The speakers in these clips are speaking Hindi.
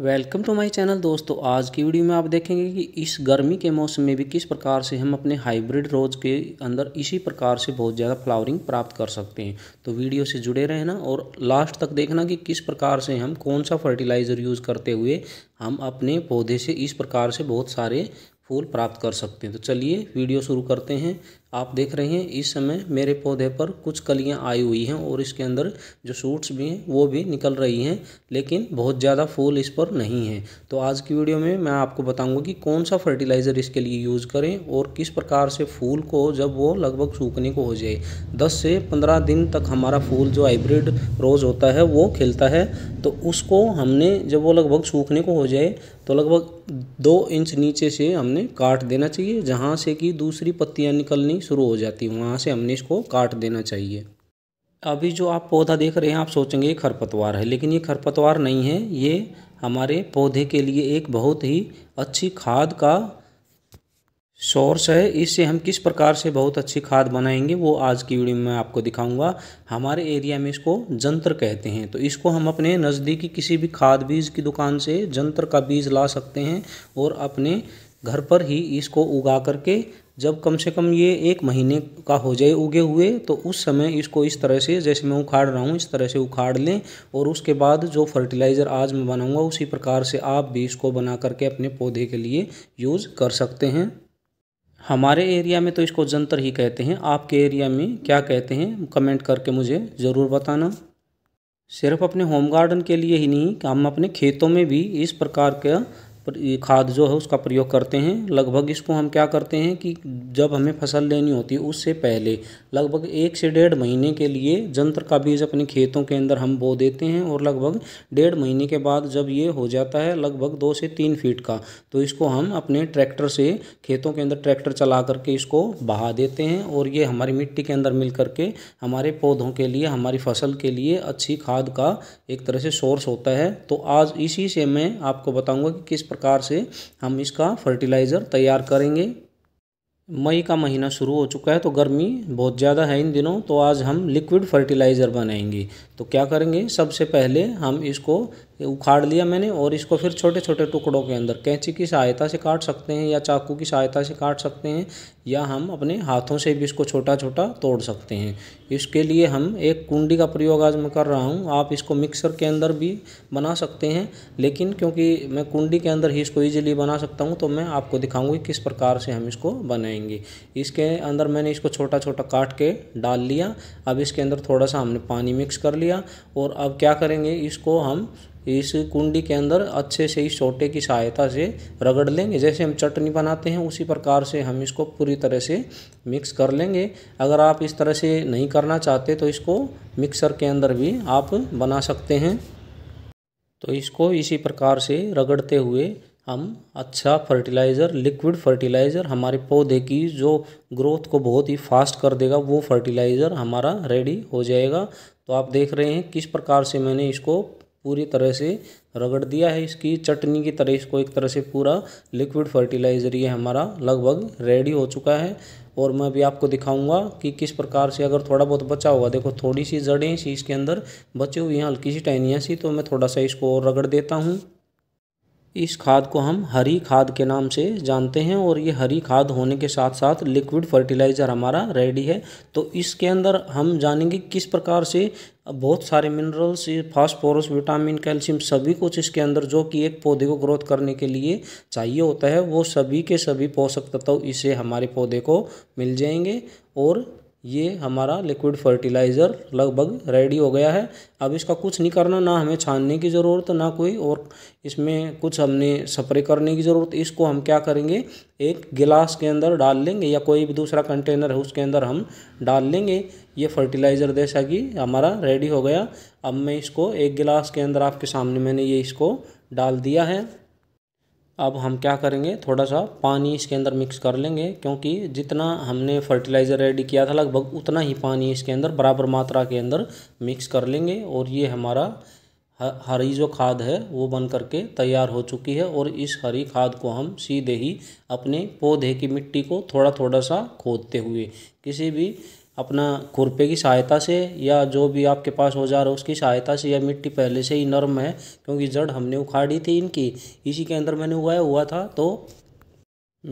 वेलकम टू माय चैनल दोस्तों आज की वीडियो में आप देखेंगे कि इस गर्मी के मौसम में भी किस प्रकार से हम अपने हाइब्रिड रोज़ के अंदर इसी प्रकार से बहुत ज़्यादा फ्लावरिंग प्राप्त कर सकते हैं तो वीडियो से जुड़े रहना और लास्ट तक देखना कि किस प्रकार से हम कौन सा फर्टिलाइज़र यूज़ करते हुए हम अपने पौधे से इस प्रकार से बहुत सारे फूल प्राप्त कर सकते हैं तो चलिए वीडियो शुरू करते हैं आप देख रहे हैं इस समय मेरे पौधे पर कुछ कलियां आई हुई हैं और इसके अंदर जो सूट्स भी हैं वो भी निकल रही हैं लेकिन बहुत ज़्यादा फूल इस पर नहीं है तो आज की वीडियो में मैं आपको बताऊंगा कि कौन सा फर्टिलाइज़र इसके लिए यूज़ करें और किस प्रकार से फूल को जब वो लगभग सूखने को हो जाए दस से पंद्रह दिन तक हमारा फूल जो हाइब्रिड रोज़ होता है वो खिलता है तो उसको हमने जब वो लगभग सूखने को हो जाए तो लगभग दो इंच नीचे से हमने काट देना चाहिए जहाँ से कि दूसरी पत्तियाँ निकलनी बढ़नी शुरू हो जाती है वहाँ से हमने इसको काट देना चाहिए अभी जो आप पौधा देख रहे हैं आप सोचेंगे ये खरपतवार है लेकिन ये खरपतवार नहीं है ये हमारे पौधे के लिए एक बहुत ही अच्छी खाद का सोर्स है इससे हम किस प्रकार से बहुत अच्छी खाद बनाएंगे वो आज की वीडियो में आपको दिखाऊंगा हमारे एरिया में इसको जंतर कहते हैं तो इसको हम अपने नज़दीकी किसी भी खाद बीज की दुकान से जंतर का बीज ला सकते हैं और अपने घर पर ही इसको उगा करके जब कम से कम ये एक महीने का हो जाए उगे हुए तो उस समय इसको इस तरह से जैसे मैं उखाड़ रहा हूँ इस तरह से उखाड़ लें और उसके बाद जो फर्टिलाइज़र आज मैं बनाऊँगा उसी प्रकार से आप भी इसको बना करके अपने पौधे के लिए यूज़ कर सकते हैं हमारे एरिया में तो इसको जंतर ही कहते हैं आपके एरिया में क्या कहते हैं कमेंट करके मुझे ज़रूर बताना सिर्फ अपने होम गार्डन के लिए ही नहीं हम अपने खेतों में भी इस प्रकार का खाद जो है उसका प्रयोग करते हैं लगभग इसको हम क्या करते हैं कि जब हमें फसल लेनी होती है उससे पहले लगभग एक से डेढ़ महीने के लिए जंत्र का बीज अपने खेतों के अंदर हम बो देते हैं और लगभग डेढ़ महीने के बाद जब ये हो जाता है लगभग दो से तीन फीट का तो इसको हम अपने ट्रैक्टर से खेतों के अंदर ट्रैक्टर चला करके इसको बहा देते हैं और ये हमारी मिट्टी के अंदर मिल करके हमारे पौधों के लिए हमारी फसल के लिए अच्छी खाद का एक तरह से सोर्स होता है तो आज इसी से मैं आपको बताऊँगा कि किस प्रकार प्रकार से हम इसका फर्टिलाइज़र तैयार करेंगे मई का महीना शुरू हो चुका है तो गर्मी बहुत ज़्यादा है इन दिनों तो आज हम लिक्विड फर्टिलाइज़र बनाएंगे तो क्या करेंगे सबसे पहले हम इसको उखाड़ लिया मैंने और इसको फिर छोटे छोटे टुकड़ों के अंदर कैंची की सहायता से काट सकते हैं या चाकू की सहायता से काट सकते हैं या हम अपने हाथों से भी इसको छोटा छोटा तोड़ सकते हैं इसके लिए हम एक कुंडी का प्रयोग आज मैं कर रहा हूँ आप इसको मिक्सर के अंदर भी बना सकते हैं लेकिन क्योंकि मैं कुंडी के अंदर ही इसको ईजिली बना सकता हूँ तो मैं आपको दिखाऊँगी किस प्रकार से हम इसको बनाएंगे इसके अंदर मैंने इसको छोटा छोटा काट के डाल लिया अब इसके अंदर थोड़ा सा हमने पानी मिक्स कर लिया और अब क्या करेंगे इसको हम इस कुंडी के अंदर अच्छे से ही सोटे की सहायता से रगड़ लेंगे जैसे हम चटनी बनाते हैं उसी प्रकार से हम इसको पूरी तरह से मिक्स कर लेंगे अगर आप इस तरह से नहीं करना चाहते तो इसको मिक्सर के अंदर भी आप बना सकते हैं तो इसको इसी प्रकार से रगड़ते हुए हम अच्छा फर्टिलाइज़र लिक्विड फर्टिलाइज़र हमारे पौधे की जो ग्रोथ को बहुत ही फास्ट कर देगा वो फर्टिलाइज़र हमारा रेडी हो जाएगा तो आप देख रहे हैं किस प्रकार से मैंने इसको पूरी तरह से रगड़ दिया है इसकी चटनी की तरह इसको एक तरह से पूरा लिक्विड फर्टिलाइज़र ये हमारा लगभग रेडी हो चुका है और मैं अभी आपको दिखाऊंगा कि किस प्रकार से अगर थोड़ा बहुत बचा होगा देखो थोड़ी सी जड़ें सी इसके अंदर बची हुई हैं हल्की सी टहनियाँ सी तो मैं थोड़ा सा इसको रगड़ देता हूँ इस खाद को हम हरी खाद के नाम से जानते हैं और ये हरी खाद होने के साथ साथ लिक्विड फर्टिलाइज़र हमारा रेडी है तो इसके अंदर हम जानेंगे किस प्रकार से बहुत सारे मिनरल्स फास्फोरस विटामिन कैल्शियम सभी कुछ इसके अंदर जो कि एक पौधे को ग्रोथ करने के लिए चाहिए होता है वो सभी के सभी पोषक तत्व इसे हमारे पौधे को मिल जाएंगे और ये हमारा लिक्विड फर्टिलाइज़र लगभग रेडी हो गया है अब इसका कुछ नहीं करना ना हमें छानने की ज़रूरत ना कोई और इसमें कुछ हमने स्प्रे करने की ज़रूरत इसको हम क्या करेंगे एक गिलास के अंदर डाल लेंगे या कोई भी दूसरा कंटेनर है उसके अंदर हम डाल लेंगे ये फर्टिलाइज़र जैसा कि हमारा रेडी हो गया अब मैं इसको एक गिलास के अंदर आपके सामने मैंने ये इसको डाल दिया है अब हम क्या करेंगे थोड़ा सा पानी इसके अंदर मिक्स कर लेंगे क्योंकि जितना हमने फर्टिलाइज़र रेडी किया था लगभग उतना ही पानी इसके अंदर बराबर मात्रा के अंदर मिक्स कर लेंगे और ये हमारा हरी जो खाद है वो बन करके तैयार हो चुकी है और इस हरी खाद को हम सीधे ही अपने पौधे की मिट्टी को थोड़ा थोड़ा सा खोदते हुए किसी भी अपना खुरपे की सहायता से या जो भी आपके पास औजार हो उसकी सहायता से यह मिट्टी पहले से ही नरम है क्योंकि जड़ हमने उखाड़ी थी इनकी इसी के अंदर मैंने उगाया हुआ था तो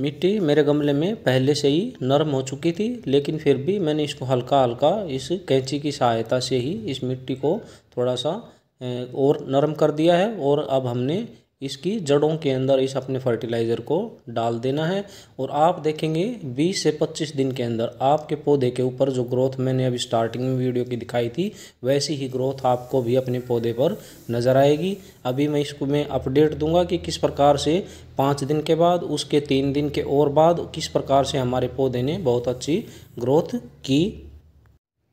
मिट्टी मेरे गमले में पहले से ही नरम हो चुकी थी लेकिन फिर भी मैंने इसको हल्का हल्का इस कैंची की सहायता से ही इस मिट्टी को थोड़ा सा और नरम कर दिया है और अब हमने इसकी जड़ों के अंदर इस अपने फर्टिलाइज़र को डाल देना है और आप देखेंगे 20 से 25 दिन के अंदर आपके पौधे के ऊपर जो ग्रोथ मैंने अभी स्टार्टिंग में वीडियो की दिखाई थी वैसी ही ग्रोथ आपको भी अपने पौधे पर नज़र आएगी अभी मैं इसको मैं अपडेट दूंगा कि किस प्रकार से पाँच दिन के बाद उसके तीन दिन के और बाद किस प्रकार से हमारे पौधे ने बहुत अच्छी ग्रोथ की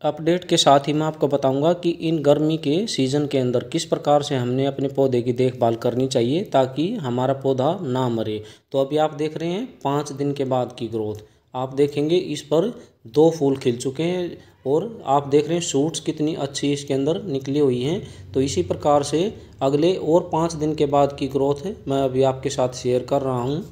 अपडेट के साथ ही मैं आपको बताऊंगा कि इन गर्मी के सीज़न के अंदर किस प्रकार से हमने अपने पौधे की देखभाल करनी चाहिए ताकि हमारा पौधा ना मरे तो अभी आप देख रहे हैं पाँच दिन के बाद की ग्रोथ आप देखेंगे इस पर दो फूल खिल चुके हैं और आप देख रहे हैं शूट्स कितनी अच्छी इसके अंदर निकली हुई हैं तो इसी प्रकार से अगले और पाँच दिन के बाद की ग्रोथ मैं अभी आपके साथ शेयर कर रहा हूँ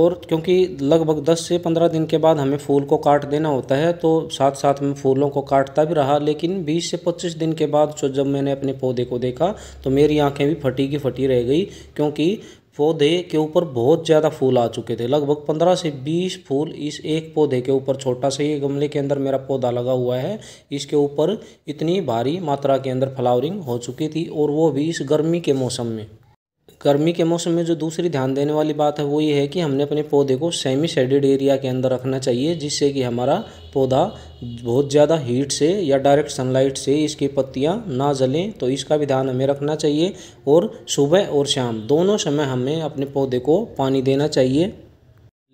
और क्योंकि लगभग 10 से 15 दिन के बाद हमें फूल को काट देना होता है तो साथ साथ में फूलों को काटता भी रहा लेकिन 20 से 25 दिन के बाद जो जब मैंने अपने पौधे को देखा तो मेरी आंखें भी फटी की फटी रह गई क्योंकि पौधे के ऊपर बहुत ज़्यादा फूल आ चुके थे लगभग पंद्रह से बीस फूल इस एक पौधे के ऊपर छोटा सा ही गमले के अंदर मेरा पौधा लगा हुआ है इसके ऊपर इतनी भारी मात्रा के अंदर फ्लावरिंग हो चुकी थी और वो भी इस गर्मी के मौसम में गर्मी के मौसम में जो दूसरी ध्यान देने वाली बात है वो ये है कि हमने अपने पौधे को सेमी शेडेड एरिया के अंदर रखना चाहिए जिससे कि हमारा पौधा बहुत ज़्यादा हीट से या डायरेक्ट सनलाइट से इसकी पत्तियां ना जलें तो इसका भी ध्यान हमें रखना चाहिए और सुबह और शाम दोनों समय हमें अपने पौधे को पानी देना चाहिए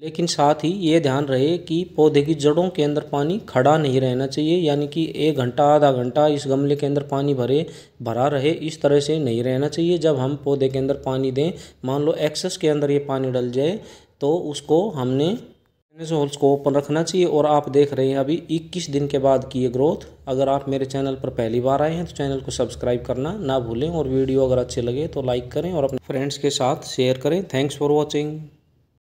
लेकिन साथ ही ये ध्यान रहे कि पौधे की जड़ों के अंदर पानी खड़ा नहीं रहना चाहिए यानी कि एक घंटा आधा घंटा इस गमले के अंदर पानी भरे भरा रहे इस तरह से नहीं रहना चाहिए जब हम पौधे के अंदर पानी दें मान लो एक्सेस के अंदर ये पानी डल जाए तो उसको हमने ड्रेनेज होल्स को ओपन रखना चाहिए और आप देख रहे हैं अभी 21 दिन के बाद की ये ग्रोथ अगर आप मेरे चैनल पर पहली बार आए हैं तो चैनल को सब्सक्राइब करना ना भूलें और वीडियो अगर अच्छे लगे तो लाइक करें और अपने फ्रेंड्स के साथ शेयर करें थैंक्स फॉर वॉचिंग